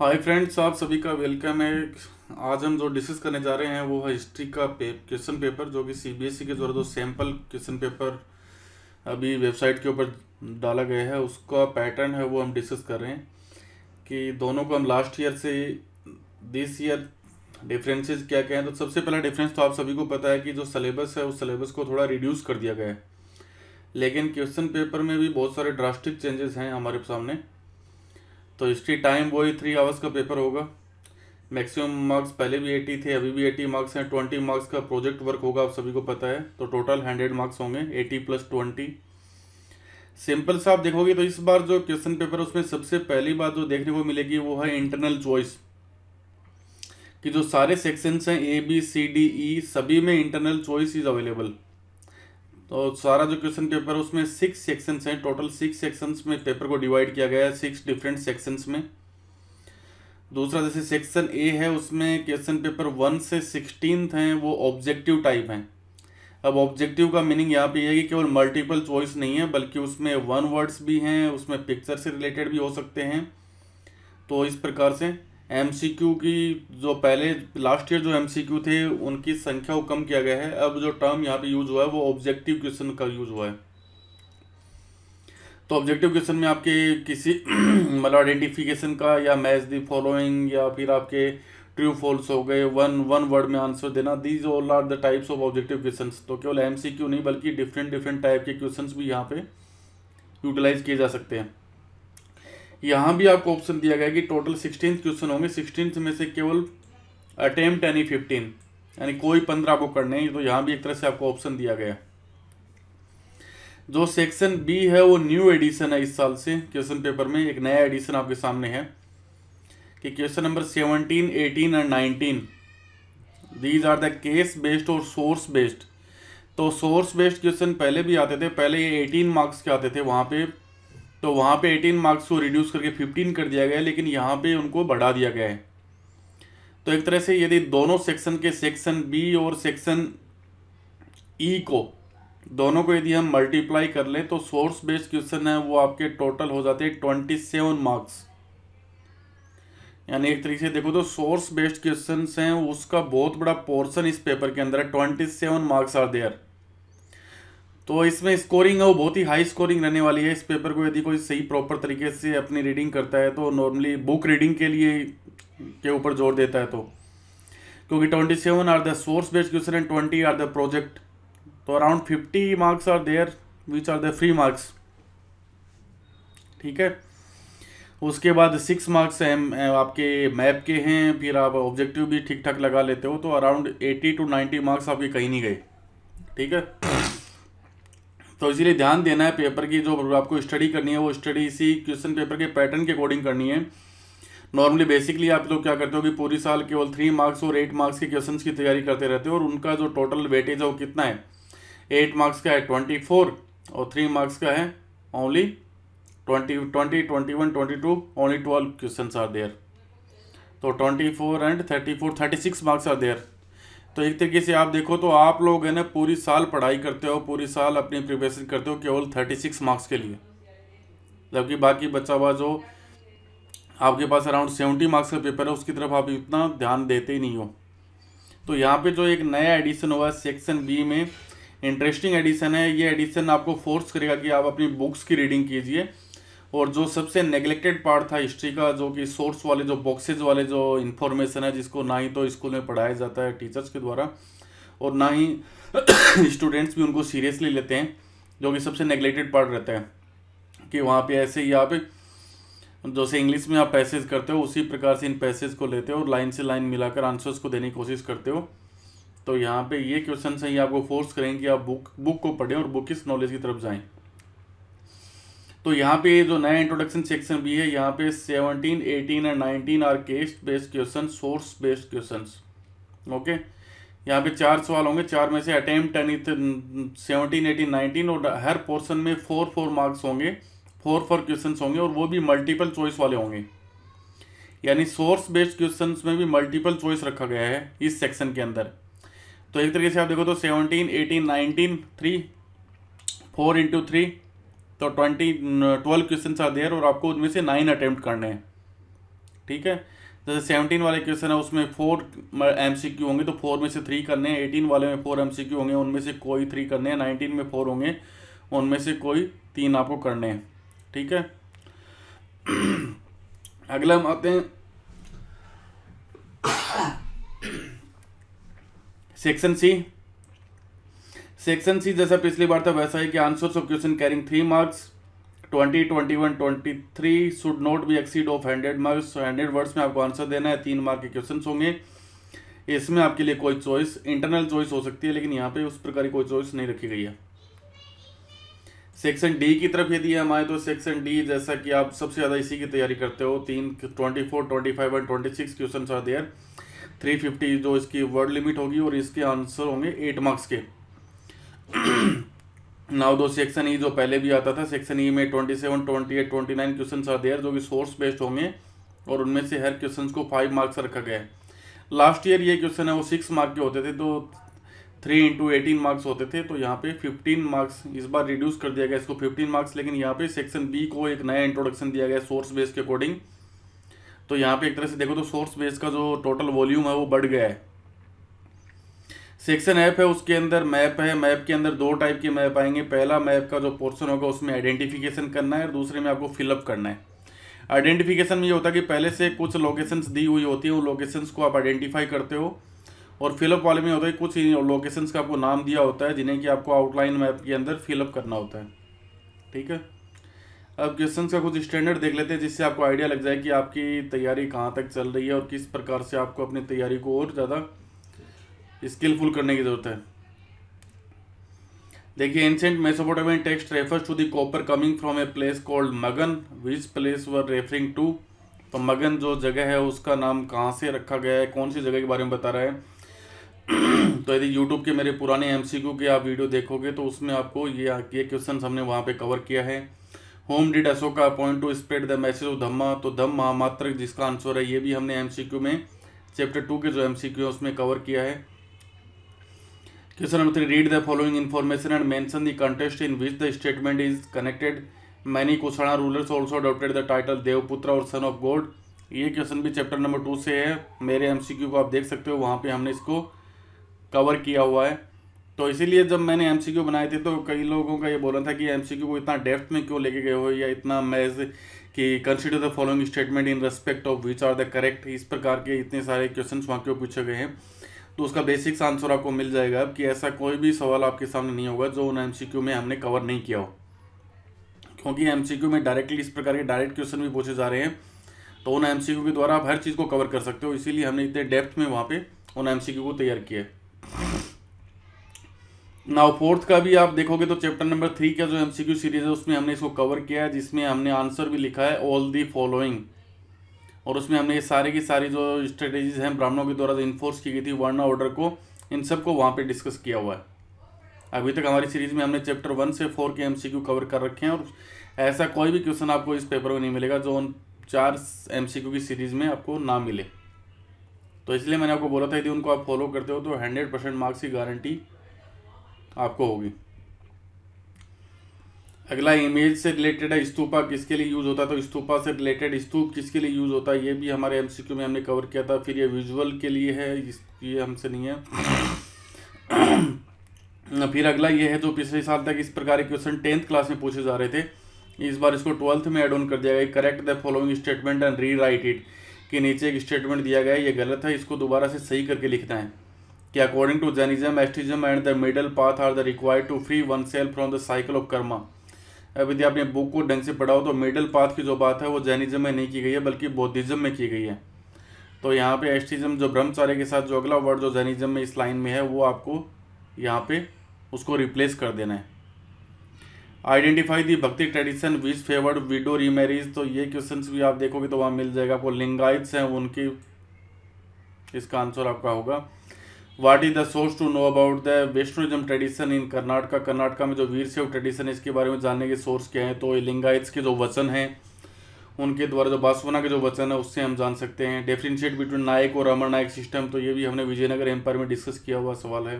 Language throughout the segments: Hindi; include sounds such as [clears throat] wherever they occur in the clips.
हाय फ्रेंड्स आप सभी का वेलकम है आज हम जो डिस्कस करने जा रहे हैं वो है हिस्ट्री का पे, क्वेश्चन पेपर जो कि सीबीएसई e के द्वारा जो सैम्पल क्वेश्चन पेपर अभी वेबसाइट के ऊपर डाला गया है उसका पैटर्न है वो हम डिस्कस कर रहे हैं कि दोनों को हम लास्ट ईयर से दिस ईयर डिफरेंसेस क्या क्या हैं तो सबसे पहला डिफरेंस तो आप सभी को पता है कि जो सलेबस है उस सलेबस को थोड़ा रिड्यूस कर दिया गया है लेकिन क्वेश्चन पेपर में भी बहुत सारे ड्रास्टिक चेंजेस हैं हमारे सामने तो हिस्ट्री टाइम वही थ्री आवर्स का पेपर होगा मैक्सिमम मार्क्स पहले भी एटी थे अभी भी एटी मार्क्स हैं ट्वेंटी मार्क्स का प्रोजेक्ट वर्क होगा आप सभी को पता है तो टोटल हंड्रेड मार्क्स होंगे एटी प्लस ट्वेंटी सिंपल से आप देखोगे तो इस बार जो क्वेश्चन पेपर उसमें सबसे पहली बात जो देखने को मिलेगी वो है इंटरनल चॉइस कि जो सारे सेक्शंस हैं A B C D E सभी में इंटरनल चॉइस इज अवेलेबल तो सारा जो क्वेश्चन पेपर है उसमें सिक्स सेक्शंस हैं टोटल सिक्स सेक्शंस में पेपर को डिवाइड किया गया है सिक्स डिफरेंट सेक्शंस में दूसरा जैसे सेक्शन ए है उसमें क्वेश्चन पेपर वन से सिक्सटीन हैं वो ऑब्जेक्टिव टाइप हैं अब ऑब्जेक्टिव का मीनिंग यहाँ पे यह है कि केवल मल्टीपल चॉइस नहीं है बल्कि उसमें वन वर्ड्स भी हैं उसमें पिक्चर से रिलेटेड भी हो सकते हैं तो इस प्रकार से एम की जो पहले लास्ट ईयर जो एम थे उनकी संख्या को कम किया गया है अब जो टर्म यहाँ पे यूज हुआ है वो ऑब्जेक्टिव क्वेश्चन का यूज हुआ है तो ऑब्जेक्टिव क्वेश्चन में आपके किसी [clears throat] मतलब आइडेंटिफिकेशन का या मैच दी फॉलोइंग या फिर आपके ट्रू फॉल्स हो गए वन वन वर्ड में आंसर देना these all are the types of objective question तो केवल एम नहीं बल्कि डिफरेंट डिफरेंट टाइप के क्वेश्चन भी यहाँ पे यूटिलाइज किए जा सकते हैं यहाँ भी आपको ऑप्शन दिया गया कि टोटल सिक्सटीन क्वेश्चन होंगे सिक्सटीन में से केवल अटेम्प्ट यानी फिफ्टीन यानी कोई पंद्रह आपको करने हैं तो यहाँ भी एक तरह से आपको ऑप्शन दिया गया जो सेक्शन बी है वो न्यू एडिशन है इस साल से क्वेश्चन पेपर में एक नया एडिशन आपके सामने है कि question number seventeen eighteen and nineteen these are the case based और सोर्स बेस्ड तो सोर्स बेस्ड क्वेश्चन पहले भी आते थे पहले ये एटीन मार्क्स के आते थे वहाँ पे तो वहाँ पे 18 मार्क्स को रिड्यूस करके 15 कर दिया गया लेकिन यहाँ पे उनको बढ़ा दिया गया है तो एक तरह से यदि दोनों सेक्शन के सेक्शन बी और सेक्शन ई e को दोनों को यदि हम मल्टीप्लाई कर लें तो सोर्स बेस्ड क्वेश्चन है वो आपके टोटल हो जाते हैं ट्वेंटी सेवन मार्क्स यानी एक तरीके से देखो तो सोर्स बेस्ड क्वेश्चन हैं उसका बहुत बड़ा पोर्शन इस पेपर के अंदर है twenty seven marks are there तो इसमें स्कोरिंग है वो बहुत ही हाई स्कोरिंग रहने वाली है इस पेपर को यदि कोई सही प्रॉपर तरीके से अपनी रीडिंग करता है तो नॉर्मली बुक रीडिंग के लिए के ऊपर जोर देता है तो क्योंकि twenty seven are the source based question and twenty are the project तो around fifty marks are there which are the free marks ठीक है उसके बाद सिक्स मार्क्स हैं आपके मैप के हैं फिर आप ऑब्जेक्टिव भी ठीक ठाक लगा लेते हो तो around eighty to ninety marks आपके कहीं नहीं गए ठीक है तो इसीलिए ध्यान देना है पेपर की जो आपको स्टडी करनी है वो स्टडी इसी क्वेश्चन पेपर के पैटर्न के अकॉर्डिंग करनी है नॉर्मली बेसिकली आप लोग क्या करते हो कि पूरी साल केवल थ्री मार्क्स और एट मार्क्स के क्वेश्चन की तैयारी करते रहते हो और उनका जो टोटल वेटेज है वो कितना है एट मार्क्स का है ट्वेंटी फोर और थ्री मार्क्स का है only twenty twenty twenty one twenty two only twelve question are there तो twenty four and thirty four thirty six marks are there तो एक तरीके से आप देखो तो आप लोग है ना पूरी साल पढ़ाई करते हो पूरी साल अपनी प्रिपरेशन करते हो केवल थर्टी सिक्स मार्क्स के लिए जबकि बाकी बच्चा हुआ जो आपके पास अराउंड सेवेंटी मार्क्स का पेपर है उसकी तरफ आप इतना ध्यान देते ही नहीं हो तो यहाँ पे जो एक नया एडिशन हुआ सेक्शन बी में इंटरेस्टिंग एडिशन है ये एडिशन आपको फोर्स करेगा कि आप अपनी बुक्स की रीडिंग कीजिए और जो सबसे नेग्लेक्टेड पार्ट था हिस्ट्री का जो कि सोर्स वाले जो बॉक्सेज वाले जो इन्फॉर्मेशन है जिसको ना ही तो स्कूल में पढ़ाया जाता है टीचर्स के द्वारा और ना ही स्टूडेंट्स [coughs] भी उनको सीरियसली लेते हैं जो कि सबसे नेग्लेक्टेड पार्ट रहता है कि वहाँ पे ऐसे ही आप जैसे इंग्लिश में आप पैसेज करते हो उसी प्रकार से इन पैसेज को लेते हो और लाइन से लाइन मिलाकर आंसर्स को देने की कोशिश करते हो तो यहाँ पे ये क्वेश्चन ही आपको फोर्स करेंगे कि आप बुक बुक को पढ़ें और बुक किस नॉलेज की तरफ जाएं तो यहाँ पे जो नया इंट्रोडक्शन सेक्शन भी है यहाँ पे 17, 18 and 19 are case based question source based question okay यहाँ पे चार सवाल होंगे चार में से अटेम्प्ट सेवनटीन एटीन नाइनटीन और हर पोर्सन में फोर फोर मार्क्स होंगे फोर फोर क्वेश्चन होंगे और वो भी मल्टीपल चॉइस वाले होंगे यानी सोर्स बेस्ड क्वेश्चन में भी मल्टीपल चॉइस रखा गया है इस सेक्शन के अंदर तो एक तरीके से आप देखो तो seventeen eighteen nineteen three four into three तो twenty twelve question are there और आपको उनमें से नाइन अटैम्प्ट करने हैं ठीक है जैसे सेवनटीन वाले क्वेश्चन है उसमें फोर एम सी क्यू होंगे तो फोर में से थ्री करने हैं एटीन वाले में फोर एम सी क्यू होंगे उनमें से कोई थ्री करने हैं नाइनटीन में फोर होंगे उनमें से कोई तीन आपको करने हैं ठीक है [clears throat] अगला हम आते हैं सेक्शन [coughs] सी सेक्शन सी जैसा पिछली बार था वैसा ही कि answers of question carrying three marks twenty twenty one twenty three should not be exceed of hundred marks hundred words में आपको आंसर देना है तीन मार्क के क्वेश्चन होंगे इसमें आपके लिए कोई चॉइस इंटरनल चॉइस हो सकती है लेकिन यहाँ पे उस प्रकार की कोई चॉइस नहीं रखी गई है सेक्शन डी की तरफ यदि हम आए तो सेक्शन डी जैसा कि आप सबसे ज़्यादा इसी की तैयारी करते हो तीन twenty four twenty five and twenty six question are there three fifty जो इसकी वर्ड लिमिट होगी और इसके आंसर होंगे एट मार्क्स के नाउ दो सेक्शन ई जो पहले भी आता था सेक्शन ई e में twenty seven twenty eight twenty nine question are there जो कि सोर्स बेस्ड होंगे और उनमें से हर क्वेश्चन को फाइव मार्क्स रखा गया है लास्ट ईयर ये क्वेश्चन है वो सिक्स मार्क के होते थे तो थ्री इंटू एटीन मार्क्स होते थे तो यहाँ पे फिफ्टीन मार्क्स इस बार रिड्यूस कर दिया गया इसको फिफ्टीन मार्क्स लेकिन यहाँ पे सेक्शन बी को एक नया इंट्रोडक्शन दिया गया सोर्स बेस के अकॉर्डिंग तो यहाँ पे एक तरह से देखो तो सोर्स बेस का जो टोटल वॉल्यूम है वो बढ़ गया है सेक्शन ऐप है उसके अंदर मैप है मैप के अंदर दो टाइप के मैप आएंगे पहला मैप का जो पोर्सन होगा उसमें आइडेंटिफिकेशन करना है और दूसरे में आपको फिलअप करना है आइडेंटिफिकेशन में ये होता है कि पहले से कुछ लोकेशंस दी हुई होती है वो लोकेशंस को आप आइडेंटिफाई करते हो और फिलअप वाले में होता है कुछ लोकेशंस का आपको नाम दिया होता है जिन्हें कि आपको आउटलाइन मैप के अंदर फिलअप करना होता है ठीक है अब क्वेश्चन का कुछ स्टैंडर्ड देख लेते हैं जिससे आपको आइडिया लग जाए कि आपकी तैयारी कहाँ तक चल रही है और किस प्रकार से आपको अपनी तैयारी को और ज़्यादा स्किलफुल करने की ज़रूरत है देखिए ancient Mesopotamian text refers to the copper coming from a place called Magan which place were referring to तो मगन जो जगह है उसका नाम कहाँ से रखा गया है कौन सी जगह के बारे में बता रहा है [clears throat] तो यदि यूट्यूब के मेरे पुराने एम के आप वीडियो देखोगे तो उसमें आपको ये ये क्वेश्चन हमने वहाँ पर कवर किया है whom did Ashoka appoint to spread the message of dhamma तो धम्मा मात्र जिसका आंसर है ये भी हमने एम में चैप्टर टू के जो एम है उसमें कवर किया है question number three read the following information and mention the context in which the statement is connected many Kushana rulers also adopted the title Devaputra और सन ऑफ गॉड ये क्वेश्चन भी चैप्टर नंबर टू से है मेरे एमसीक्यू को आप देख सकते हो वहाँ पे हमने इसको कवर किया हुआ है तो इसीलिए जब मैंने एमसीक्यू बनाए थे तो कई लोगों का ये बोला था कि एमसीक्यू को इतना डेप्थ में क्यों लेके गए हो या इतना मैज कि consider the following statement in respect of which are the correct इस प्रकार के इतने सारे क्वेश्चन वहाँ क्यों पूछे गए हैं तो उसका बेसिक्स आंसर आपको मिल जाएगा कि ऐसा कोई भी सवाल आपके सामने नहीं होगा जो उन एम में हमने कवर नहीं किया हो क्योंकि एम में डायरेक्टली इस प्रकार के डायरेक्ट क्वेश्चन भी पूछे जा रहे हैं तो उन एम के द्वारा आप हर चीज़ को कवर कर सकते हो इसीलिए हमने इतने डेप्थ में वहाँ पे उन एम को तैयार किया है नाउ फोर्थ का भी आप देखोगे तो चैप्टर नंबर थ्री का जो एमसीक्यू सीरीज है उसमें हमने इसको कवर किया है जिसमें हमने आंसर भी लिखा है ऑल दी फॉलोइंग और उसमें हमने ये सारी की सारी जो स्ट्रेटेजीज हैं ब्राह्मणों के द्वारा इन्फोर्स की गई थी वर्ण ऑर्डर को इन सब को वहाँ पर डिस्कस किया हुआ है अभी तक हमारी सीरीज में हमने चैप्टर वन से फोर के एम कवर कर रखे हैं और ऐसा कोई भी क्वेश्चन आपको इस पेपर में नहीं मिलेगा जो उन चार एम की सीरीज में आपको ना मिले तो इसलिए मैंने आपको बोला था यदि उनको आप फॉलो करते हो तो हंड्रेड परसेंट मार्क्स की गारंटी आपको होगी अगला इमेज से रिलेटेड है स्तूपा किसके लिए यूज होता है तो स्तूपा से रिलेटेड स्तूप किसके लिए यूज होता है ये भी हमारे एमसीक्यू में हमने कवर किया था फिर ये विजुअल के लिए है ये हमसे नहीं है [clears throat] फिर अगला ये है जो तो पिछले साल तक इस प्रकार के क्वेश्चन टेंथ क्लास में पूछे जा रहे थे इस बार इसको ट्वेल्थ में एड ऑन कर दिया गया correct the following statement and rewrite it कि नीचे एक स्टेटमेंट दिया गया है ये गलत है इसको दोबारा से सही करके लिखना है कि according to Jainism asceticism and the middle path are the required to free oneself from the cycle of karma यदि आपने बुक को ढंग से पढ़ा हो तो मिडल पाथ की जो बात है वो जैनिज्म में नहीं की गई है बल्कि बौद्धिज्म में की गई है तो यहाँ पे एस्टिज्म जो ब्रह्मचार्य के साथ जो अगला वर्ड जो जैनिज्म में इस लाइन में है वो आपको यहाँ पे उसको रिप्लेस कर देना है identify the bhakti tradition which favoured widow remarriage तो ये क्वेश्चन भी आप देखोगे तो वहाँ मिल जाएगा आपको लिंगाइट्स हैं उनकी इसका आंसर आपका होगा what is the source to know about the Vaishnavism tradition in Karnataka Karnataka में जो वीर शैव ट्रेडिशन है इसके बारे में जानने के सोर्स क्या हैं तो लिंगाइट्स के जो वचन हैं उनके द्वारा जो बासवना के जो वचन है उससे हम जान सकते हैं डिफ्रेंशिएट बिटवीन नायक और अमर नायक सिस्टम तो ये भी हमने विजयनगर एम्पायर में डिस्कस किया हुआ सवाल है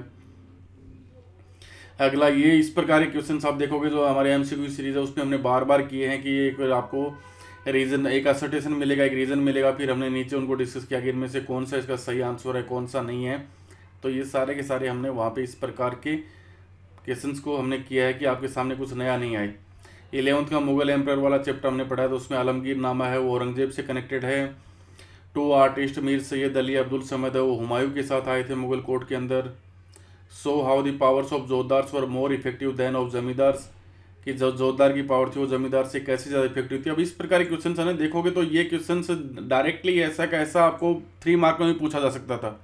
अगला ये इस प्रकार के क्वेश्चन आप देखोगे जो हमारे एम सीरीज है उसमें हमने बार बार किए हैं कि एक आपको रीज़न एक असर्टेशन मिलेगा एक रीज़न मिलेगा फिर हमने नीचे उनको डिस्कस किया कि इनमें से कौन सा इसका सही आंसर है कौन सा नहीं है तो ये सारे के सारे हमने वहाँ पे इस प्रकार के क्वेश्चंस को हमने किया है कि आपके सामने कुछ नया नहीं आए इलेवंथ का मुगल एम्पायर वाला चैप्टर हमने पढ़ा है तो उसमें आलमगीर नामा है वो औरंगजेब से कनेक्टेड है टू आर्टिस्ट मीर सैयद अली अब्दुल समद है वो हुमायूं के साथ आए थे मुगल कोर्ट के अंदर so how the powers of jagirdars were more effective than of zamindars कि जो जोरदार की पावर थी वो जमींदार से कैसे ज़्यादा इफेक्टिव थी अब इस प्रकार के क्वेश्चन हमें देखोगे तो ये क्वेश्चन डायरेक्टली ऐसा कैसा आपको थ्री मार्क में भी पूछा जा सकता था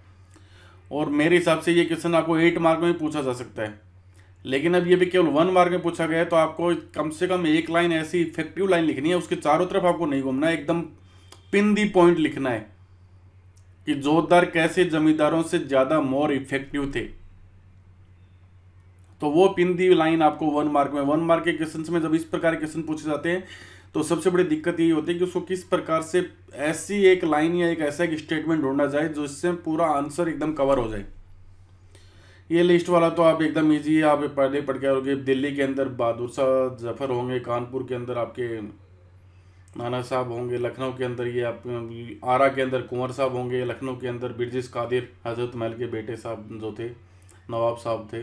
और मेरे हिसाब से ये क्वेश्चन आपको एट मार्क में पूछा जा सकता है लेकिन अब ये भी केवल वन मार्क में पूछा गया है तो आपको कम से कम एक लाइन ऐसी इफेक्टिव लाइन लिखनी है उसके चारों तरफ आपको नहीं घूमना है एकदम पिन दी पॉइंट लिखना है कि जोरदार कैसे जमींदारों से ज़्यादा मोर इफेक्टिव थे तो वो पिन दी लाइन आपको वन मार्क में वन मार्क के क्वेश्चन में जब इस प्रकार के क्वेश्चन पूछे जाते हैं तो सबसे बड़ी दिक्कत यही होती है कि उसको किस प्रकार से ऐसी एक लाइन या एक ऐसा एक स्टेटमेंट ढूंढा जाए जिससे पूरा आंसर एकदम कवर हो जाए ये लिस्ट वाला तो आप एकदम ईजी है आप पहले पढ़ के आओगे दिल्ली के अंदर बहादुर शाह जफर होंगे कानपुर के अंदर आपके नाना साहब होंगे लखनऊ के अंदर ये आप आरा के अंदर कुंवर साहब होंगे लखनऊ के अंदर ब्रजिश कादिर हजरत महल के बेटे साहब जो थे नवाब साहब थे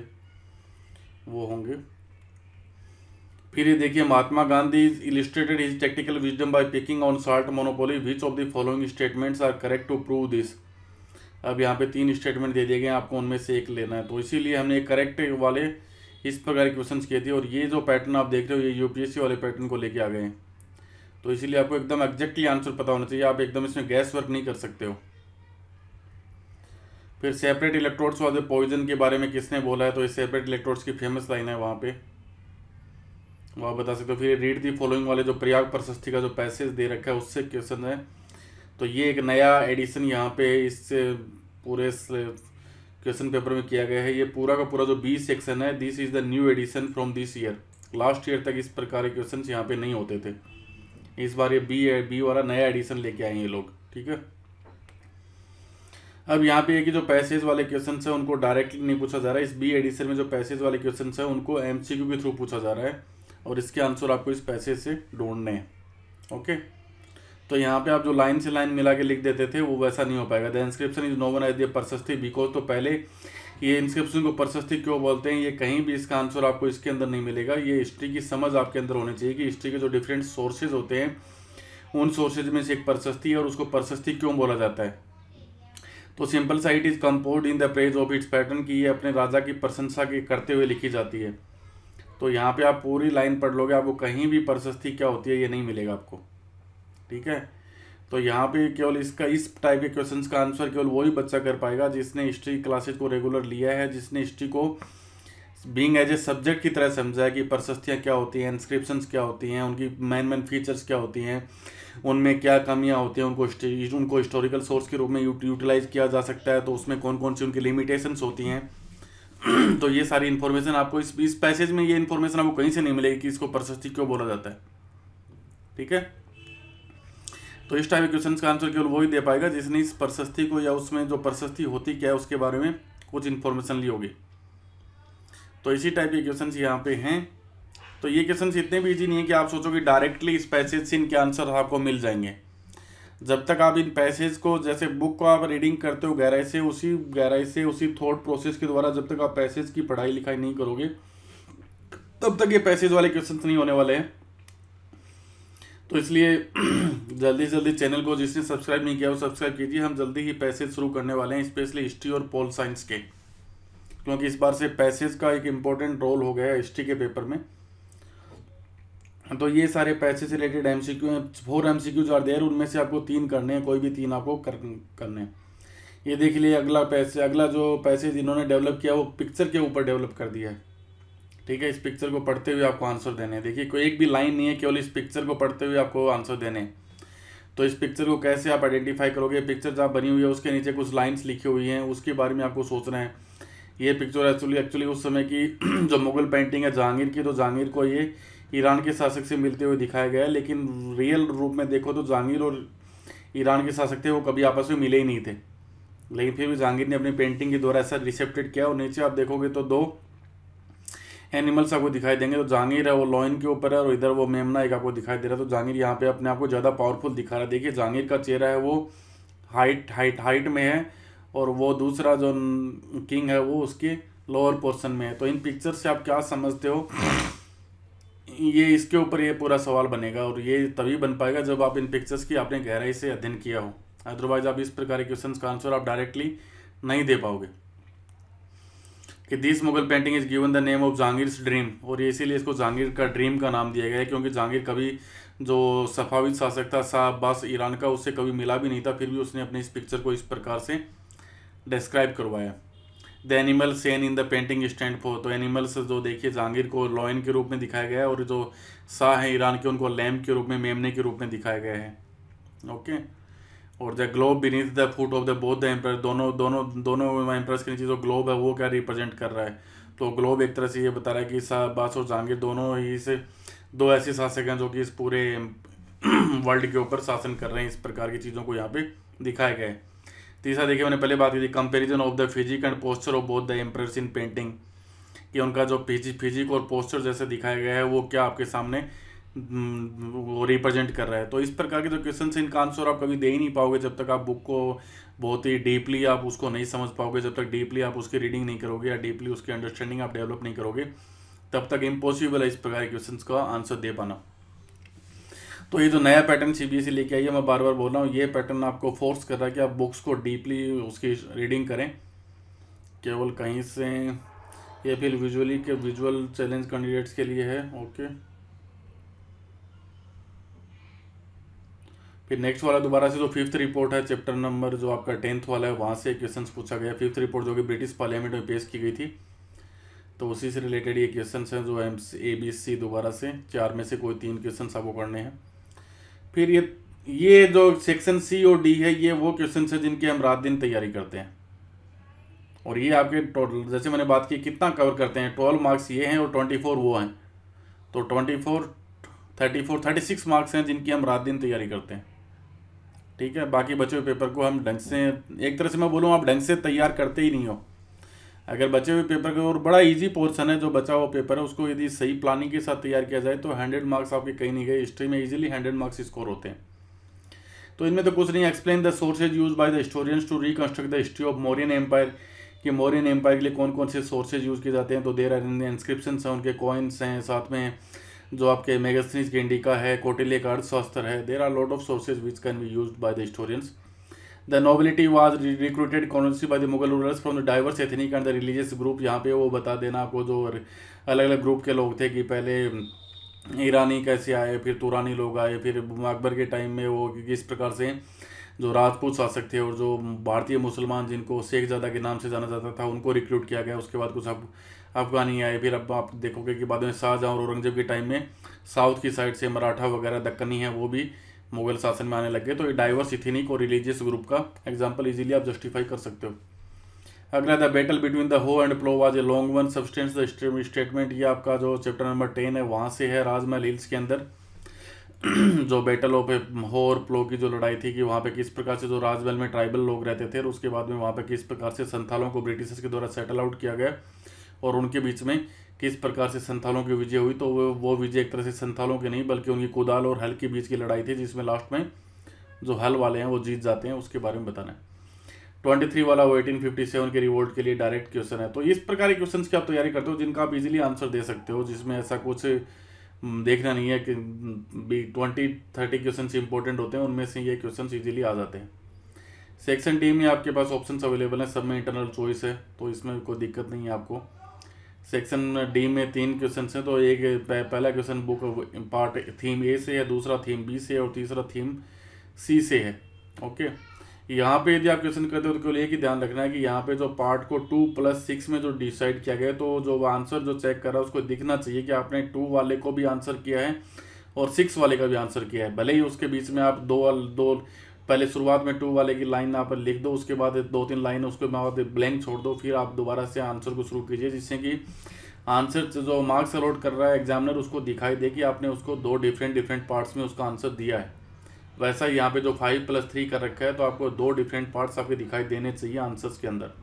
वो होंगे फिर ये देखिए Mahatma Gandhi is illustrated his technical wisdom by picking on salt monopoly which of the following statements are correct to prove this अब यहाँ पे तीन स्टेटमेंट दे दिए गए आपको उनमें से एक लेना है तो इसीलिए हमने करेक्ट वाले इस प्रकार के क्वेश्चन किए थे और ये जो पैटर्न आप देख रहे हो ये यूपीएससी वाले पैटर्न को लेके आ गए हैं तो इसीलिए आपको एकदम एग्जैक्टली आंसर पता होना चाहिए आप एकदम इसमें गैस वर्क नहीं कर सकते हो फिर सेपरेट इलेक्ट्रोड्स वाले पॉइजन के बारे में किसने बोला है तो ये सेपरेट इलेक्ट्रोड्स की फेमस लाइन है वहाँ पर वह बता सकते हो फिर रीड दी फॉलोइंग वाले जो प्रयाग प्रशस्ति का जो पैसेज दे रखा है उससे क्वेश्चन है तो ये एक नया एडिशन यहाँ पे इस पूरे क्वेश्चन पेपर में किया गया है ये पूरा का पूरा जो बी सेक्शन है this is the new edition from this year last year तक इस प्रकार के क्वेश्चन यहाँ पे नहीं होते थे इस बार ये बी बी वाला नया एडिशन लेके आए हैं ये लोग ठीक है अब यहाँ पे कि जो पैसेज वाले क्वेश्चन है उनको डायरेक्टली नहीं पूछा जा रहा है इस बी एडिशन में जो पैसेज वाले क्वेश्चन है उनको एमसीक्यू के थ्रू पूछा जा रहा है और इसके आंसर आपको इस पैसे से ढूंढने हैं ओके तो यहाँ पे आप जो लाइन से लाइन मिला के लिख देते थे वो वैसा नहीं हो पाएगा the inscription is known as a prashasti because तो पहले ये इंस्क्रिप्शन को प्रशस्ति क्यों बोलते हैं ये कहीं भी इसका आंसर आपको इसके अंदर नहीं मिलेगा ये हिस्ट्री की समझ आपके अंदर होनी चाहिए कि हिस्ट्री के जो डिफरेंट सोर्सेज होते हैं उन सोर्सेज में से एक प्रशस्ति है और उसको प्रशस्ति क्यों बोला जाता है तो simple site is compose in the praise of its pattern की ये अपने राजा की प्रशंसा के करते हुए लिखी जाती है तो यहाँ पे आप पूरी लाइन पढ़ लोगे आपको कहीं भी प्रशस्ति क्या होती है ये नहीं मिलेगा आपको ठीक है तो यहाँ पे केवल इसका इस टाइप के क्वेश्चंस का आंसर केवल वही बच्चा कर पाएगा जिसने हिस्ट्री क्लासेस को रेगुलर लिया है जिसने हिस्ट्री को बींग एज ए सब्जेक्ट की तरह समझा है कि प्रशस्तियाँ क्या होती हैं इंस्क्रिप्शन क्या होती हैं उनकी मैन मैन फीचर्स क्या होती हैं उनमें क्या कमियाँ होती हैं उनको उनको हिस्टोरिकल सोर्स के रूप में यूटिलाइज किया जा सकता है तो उसमें कौन कौन सी उनकी लिमिटेशंस होती हैं [clears throat] तो ये सारी इन्फॉर्मेशन आपको इस इस पैसेज में ये इन्फॉर्मेशन आपको कहीं से नहीं मिलेगी कि इसको प्रशस्ति क्यों बोला जाता है ठीक है तो इस टाइप के क्वेश्चन का आंसर केवल वही दे पाएगा जिसने इस प्रशस्ति को या उसमें जो प्रशस्ति होती क्या है उसके बारे में कुछ इन्फॉर्मेशन ली होगी तो इसी टाइप के क्वेश्चन यहाँ पे हैं तो ये क्वेश्चन इतने भी ईजी नहीं है कि आप सोचो कि डायरेक्टली इस पैसेज से इनके आंसर आपको मिल जाएंगे जब तक आप इन पैसेज को जैसे बुक को आप रीडिंग करते हो गहराई से उसी गहराई से उसी थॉट प्रोसेस के द्वारा जब तक आप पैसेज की पढ़ाई लिखाई नहीं करोगे तब तक ये पैसेज वाले क्वेश्चन नहीं होने वाले हैं तो इसलिए [clears throat] जल्दी से जल्दी चैनल को जिसने सब्सक्राइब नहीं किया वो सब्सक्राइब कीजिए हम जल्दी ही पैसेज शुरू करने वाले हैं स्पेशली हिस्ट्री और पोल साइंस के क्योंकि इस बार से पैसेज का एक इम्पोर्टेंट रोल हो गया है हिस्ट्री के पेपर में हाँ, तो ये सारे पैसे से related M C Q four M C Q are देर उनमें से आपको तीन करने हैं कोई भी तीन आपको कर, करने हैं ये देख लिए अगला पैसे अगला जो पैसे जिन्होंने डेवलप किया वो पिक्चर के ऊपर डेवलप कर दिया है ठीक है इस पिक्चर को पढ़ते हुए आपको आंसर देने हैं देखिए कोई एक भी लाइन नहीं है केवल इस पिक्चर को पढ़ते हुए आपको आंसर देने हैं तो इस पिक्चर को कैसे आप आइडेंटिफाई करोगे पिक्चर जहाँ बनी हुई है उसके नीचे कुछ लाइन्स लिखी हुई हैं उसके बारे में आपको सोच रहे हैं ये पिक्चर एक्चुअली एक्चुअली उस समय की [clears throat] जो मुगल पेंटिंग है जहांगीर की तो जहांगीर को ये ईरान के शासक से मिलते हुए दिखाया गया है लेकिन रियल रूप में देखो तो जहांगीर और ईरान के शासक थे वो कभी आपस में मिले ही नहीं थे लेकिन फिर भी जहांगीर ने अपनी पेंटिंग के द्वारा ऐसा रिसेप्टेड किया और नीचे आप देखोगे तो दो एनिमल्स आपको दिखाई देंगे तो जहांगीर है वो लॉइन के ऊपर है और इधर वो मेमना एक आपको दिखाई दे रहा है तो जहांगीर यहाँ पे अपने आप को ज़्यादा पावरफुल दिखा रहा है देखिए जहांगीर का चेहरा है वो हाइट हाइट हाइट में है और वो दूसरा जो किंग है वो उसके लोअर पोर्शन में है तो इन पिक्चर से आप क्या समझते हो ये इसके ऊपर ये पूरा सवाल बनेगा और ये तभी बन पाएगा जब आप इन पिक्चर्स की आपने गहराई से अध्ययन किया हो अदरवाइज आप इस प्रकार के क्वेश्चन का आंसर आप डायरेक्टली नहीं दे पाओगे कि this Mughal painting is given the name of Jahangir dream और इसीलिए इसको जहांगीर का ड्रीम का नाम दिया गया है क्योंकि जहांगीर कभी जो सफावित शासक था शाहबास ईरान का उससे कभी मिला भी नहीं था फिर भी उसने अपने इस पिक्चर को इस प्रकार से डिस्क्राइब करवाया the animal seen in the painting stand for तो एनिमल्स जो देखिए जहांगीर को लॉयन के रूप में दिखाया गया है और जो शाह हैं ईरान के उनको लैम्प के रूप में मेमने के रूप में दिखाया गया है ओके और the globe beneath the foot of the both the empress दोनों दोनों दोनों एम्प्रेस के नीचे जो ग्लोब है वो क्या रिप्रेजेंट कर रहा है तो ग्लोब एक तरह से ये बता रहा है कि शाहबाज और जहांगीर दोनों ही से दो ऐसे शासक हैं जो कि इस पूरे वर्ल्ड [clears throat] के ऊपर शासन कर रहे हैं इस प्रकार की चीज़ों को यहाँ पे दिखाया गया है तीसरा देखिए मैंने पहले बात की थी comparison of the physique and posture of both the empress in painting कि उनका जो फिजिक फिजिक और पोस्चर जैसे दिखाया गया है वो क्या आपके सामने हम्म, वो रिप्रेजेंट कर रहा है तो इस प्रकार के जो क्वेश्चन इनका आंसर आप कभी दे ही नहीं पाओगे जब तक आप बुक को बहुत ही डीपली आप उसको नहीं समझ पाओगे जब तक डीपली आप उसकी रीडिंग नहीं करोगे या डीपली उसकी अंडरस्टैंडिंग आप डेवलप नहीं करोगे तब तक इम्पॉसिबल है इस प्रकार के क्वेश्चन का आंसर दे पाना तो ये जो नया पैटर्न सीबीएसई e लेके आई है मैं बार बार बोल रहा हूँ ये पैटर्न आपको फोर्स कर रहा है कि आप बुक्स को डीपली उसकी रीडिंग करें केवल कहीं से ये फिर विजुअली के विजुअल चैलेंज कैंडिडेट्स के लिए है ओके फिर नेक्स्ट वाला दोबारा से जो फिफ्थ रिपोर्ट है चैप्टर नंबर जो आपका टेंथ वाला है वहाँ से क्वेश्चन पूछा गया फिफ्थ रिपोर्ट जो कि ब्रिटिश पार्लियामेंट में पेश की गई थी तो उसी से रिलेटेड ये क्वेश्चन हैं जो एम ए बी सी दोबारा से चार में से कोई तीन क्वेश्चन आपको करने हैं फिर ये ये जो सेक्शन सी और डी है ये वो क्वेश्चन है जिनकी हम रात दिन तैयारी करते हैं और ये आपके टोटल जैसे मैंने बात की कितना कवर करते हैं ट्वेल्व मार्क्स ये हैं और ट्वेंटी फोर वो हैं तो twenty four thirty four thirty six marks हैं जिनकी हम रात दिन तैयारी करते हैं ठीक है बाकी बचे हुए पेपर को हम ढंग से एक तरह से मैं बोलूँ आप ढंग से तैयार करते ही नहीं हो अगर बचे हुए पेपर का और बड़ा इजी पोर्सन है जो बचा हुआ पेपर है उसको यदि सही प्लानिंग के साथ तैयार किया जाए तो हंड्रेड मार्क्स आपके कहीं नहीं गए हिस्ट्री में इजीली हंड्रेड मार्क्स स्कोर होते हैं तो इनमें तो कुछ नहीं explain the sources use by the historians to reconstruct the history of Mauryan empire कि मोरियन एम्पायर के लिए कौन कौन से सोर्सेज यूज़ किए जाते हैं तो देर आर इंस्क्रिप्शन हैं उनके कॉइन्स हैं साथ में जो आपके मेगस्थनीज के इंडिका है कोटिले का अर्थशास्त्र है there are lot of sources which can be use by the historians the nobility was recruited कॉन्सी by the Mughal rulers from the diverse ethnic and the religious group यहाँ पे वो बता देना आपको जो अलग अलग ग्रुप के लोग थे कि पहले हम्म, ईरानी कैसे आए फिर तुरानी लोग आए फिर अकबर के टाइम में वो किस प्रकार से जो राजपूत शासक थे और जो भारतीय मुसलमान जिनको शेख ज़्यादा के नाम से जाना जाता था उनको रिक्रूट किया गया उसके बाद कुछ अब अफगानी आए फिर अब आप देखोगे कि बाद में शाहजहाँ और औरंगजेब के टाइम में साउथ की साइड से मराठा वगैरह दक्कनी है वो भी मुगल शासन में आने लगे तो ये डाइवर्स इथिनिक और रिलीजियस ग्रुप का एग्जाम्पल इजिली आप जस्टिफाई कर सकते हो अगला the battle between the hoe and plough was a long one substance statement ये आपका जो चैप्टर नंबर टेन है वहाँ से है राजमहल हिल्स के अंदर [clears throat] जो बैटल ऑफ हो और प्लो की जो लड़ाई थी कि वहाँ पे किस प्रकार से जो राजमहल में ट्राइबल लोग रहते थे और उसके बाद में वहाँ पे किस प्रकार से संथालों को ब्रिटिशर्स के द्वारा सेटल आउट किया गया और उनके बीच में किस प्रकार से संथालों की विजय हुई तो वो वो विजय एक तरह से संथालों की नहीं बल्कि उनकी कुदाल और हल के बीच की लड़ाई थी जिसमें लास्ट में जो हल वाले हैं वो जीत जाते हैं उसके बारे में बताना है ट्वेंटी थ्री वाला वो एटीन फिफ्टी सेवन के रिवोल्ट के लिए डायरेक्ट क्वेश्चन है तो इस प्रकार के क्वेश्चन की आप तैयारी करते हो जिनका आप इजीली आंसर दे सकते हो जिसमें ऐसा कुछ हम्म, देखना नहीं है कि ट्वेंटी थर्टी क्वेश्चन इंपॉर्टेंट होते हैं उनमें से ये क्वेश्चन ईजिली आ जाते हैं सेक्शन डी में आपके पास ऑप्शन अवेलेबल हैं सब में इंटरनल चॉइस है तो इसमें कोई दिक्कत नहीं है आपको सेक्शन डी में तीन क्वेश्चन हैं तो एक पहला question book part theme A से है दूसरा थीम बी से और तीसरा थीम सी से है ओके यहाँ पे यदि आप क्वेश्चन करते हो तो केवल एक ही ध्यान रखना है कि यहाँ पे जो पार्ट को टू प्लस सिक्स में जो डिसाइड किया गया तो जो आंसर जो चेक कर रहा है उसको दिखना चाहिए कि आपने टू वाले को भी आंसर किया है और सिक्स वाले का भी आंसर किया है भले ही उसके बीच में आप दो दो पहले शुरुआत में टू वाले की लाइन यहाँ पर लिख दो उसके बाद दो तीन लाइन उसके बाद ब्लैंक छोड़ दो फिर आप दोबारा से आंसर को शुरू कीजिए जिससे कि आंसर जो मार्क्स अलॉट कर रहा है एग्जामिनर उसको दिखाई दे कि आपने उसको दो डिफरेंट डिफरेंट पार्ट्स में उसका आंसर दिया है वैसा ही यहाँ पे जो फाइव प्लस थ्री कर रखा है तो आपको दो डिफरेंट पार्ट्स आपके दिखाई देने चाहिए आंसर्स के अंदर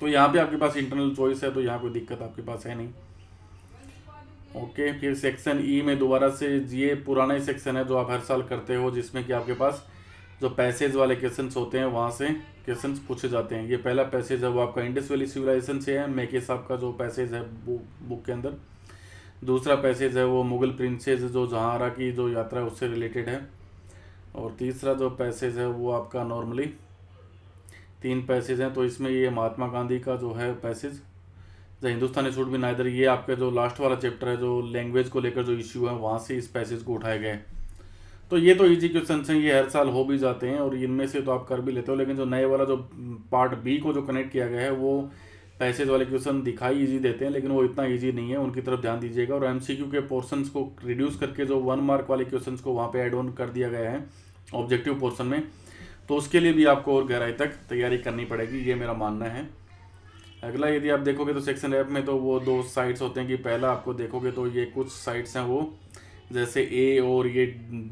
तो यहाँ पे आपके पास इंटरनल चॉइस है तो यहाँ कोई दिक्कत आपके पास है नहीं ओके फिर सेक्शन ई e में दोबारा से ये पुराना ही सेक्शन है जो आप हर साल करते हो जिसमें कि आपके पास जो पैसेज वाले क्वेश्चन होते हैं वहाँ से क्वेश्चन पूछे जाते हैं ये पहला पैसेज है वो आपका इंडस वैली सिविलाइजेशन से है मेके साहब का जो पैसेज है बुक बुक के अंदर दूसरा पैसेज है वो मुगल प्रिंसेज जो जहाँरा की जो यात्रा है उससे रिलेटेड है और तीसरा जो पैसेज है वो आपका नॉर्मली तीन पैसेज हैं तो इसमें ये महात्मा गांधी का जो है पैसेज द हिंदुस्तानी सूट में नाइदर ये आपका जो लास्ट वाला चैप्टर है जो लैंग्वेज को लेकर जो इश्यू है वहाँ से इस पैसेज को उठाए गए तो ये तो इजी क्वेश्चन हैं ये हर साल हो भी जाते हैं और इनमें से तो आप कर भी लेते हो लेकिन जो नए वाला जो पार्ट बी को जो कनेक्ट किया गया है वो पैसेज वाले क्वेश्चन दिखाई ईजी देते हैं लेकिन वो इतना ईजी नहीं है उनकी तरफ ध्यान दीजिएगा और एम के पोर्सन को रिड्यूस करके जो वन मार्क वाले क्वेश्चन को वहाँ पर एड ऑन कर दिया गया है ऑब्जेक्टिव पोर्सन में तो उसके लिए भी आपको और गहराई तक तैयारी करनी पड़ेगी ये मेरा मानना है अगला यदि आप देखोगे तो सेक्शन एफ में तो वो दो साइड्स होते हैं कि पहला आपको देखोगे तो ये कुछ साइट्स हैं वो जैसे ए और ये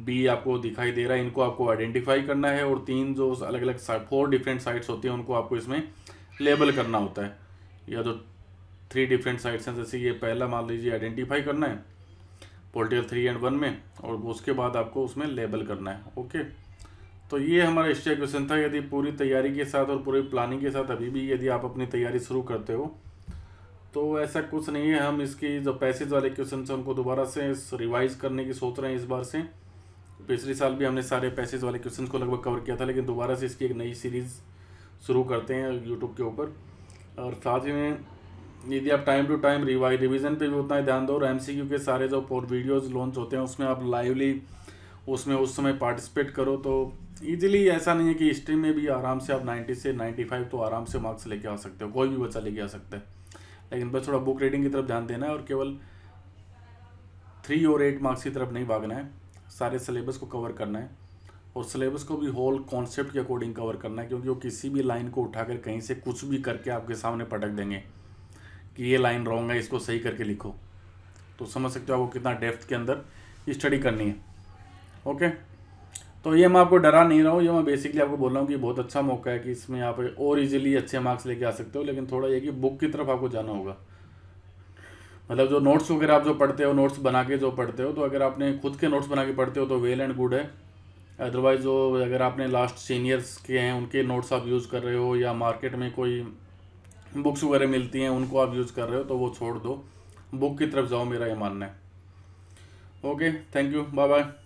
बी आपको दिखाई दे रहा है इनको आपको आइडेंटिफाई करना है और तीन जो अलग अलग फोर डिफरेंट साइट्स होती हैं उनको आपको इसमें लेबल करना होता है या तो थ्री डिफरेंट साइट्स हैं जैसे ये पहला मान लीजिए आइडेंटिफाई करना है पोलिटिकल थ्री एंड वन में और उसके बाद आपको उसमें लेबल करना है ओके तो ये हमारा हिस्ट्री क्वेश्चन था यदि पूरी तैयारी के साथ और पूरी प्लानिंग के साथ अभी भी यदि आप अपनी तैयारी शुरू करते हो तो ऐसा कुछ नहीं है हम इसकी जो पैसेज वाले क्वेश्चन हैं उनको दोबारा से रिवाइज करने की सोच रहे हैं इस बार से पिछले साल भी हमने सारे पैसेज वाले क्वेश्चन को लगभग कवर किया था लेकिन दोबारा से इसकी एक नई सीरीज़ शुरू करते हैं यूट्यूब के ऊपर और साथ ही में यदि आप time to time revise revision पर भी उतना ही ध्यान दो और एम के सारे जो वीडियोज़ लॉन्च होते हैं उसमें आप लाइवली उसमें उस समय पार्टिसिपेट करो तो ईजिली ऐसा नहीं है कि हिस्ट्री में भी आराम से आप 90 से 95 तो आराम से मार्क्स लेके आ सकते हो कोई भी बच्चा लेके आ सकता है लेकिन बस थोड़ा बुक रीडिंग की तरफ ध्यान देना है और केवल थ्री और एट मार्क्स की तरफ नहीं भागना है सारे सिलेबस को कवर करना है और सिलेबस को भी होल कॉन्सेप्ट के अकॉर्डिंग कवर करना है क्योंकि वो किसी भी लाइन को उठाकर कहीं से कुछ भी करके आपके सामने पटक देंगे कि ये लाइन रॉन्ग है इसको सही करके लिखो तो समझ सकते हो आपको कितना डेप्थ के अंदर स्टडी करनी है ओके तो ये मैं आपको डरा नहीं रहा हूँ ये मैं बेसिकली आपको बोल रहा हूँ कि बहुत अच्छा मौका है कि इसमें आप और इजीली अच्छे मार्क्स लेके आ सकते हो लेकिन थोड़ा ये कि बुक की तरफ आपको जाना होगा मतलब जो नोट्स वगैरह आप जो पढ़ते हो नोट्स बना के जो पढ़ते हो तो अगर आपने खुद के नोट्स बना के पढ़ते हो तो वेल एंड गुड है अदरवाइज जो अगर आपने लास्ट सीनियर्स के हैं उनके नोट्स आप यूज़ कर रहे हो या मार्केट में कोई बुक्स वगैरह मिलती हैं उनको आप यूज़ कर रहे हो तो वो छोड़ दो बुक की तरफ जाओ मेरा ये मानना है okay thank you bye bye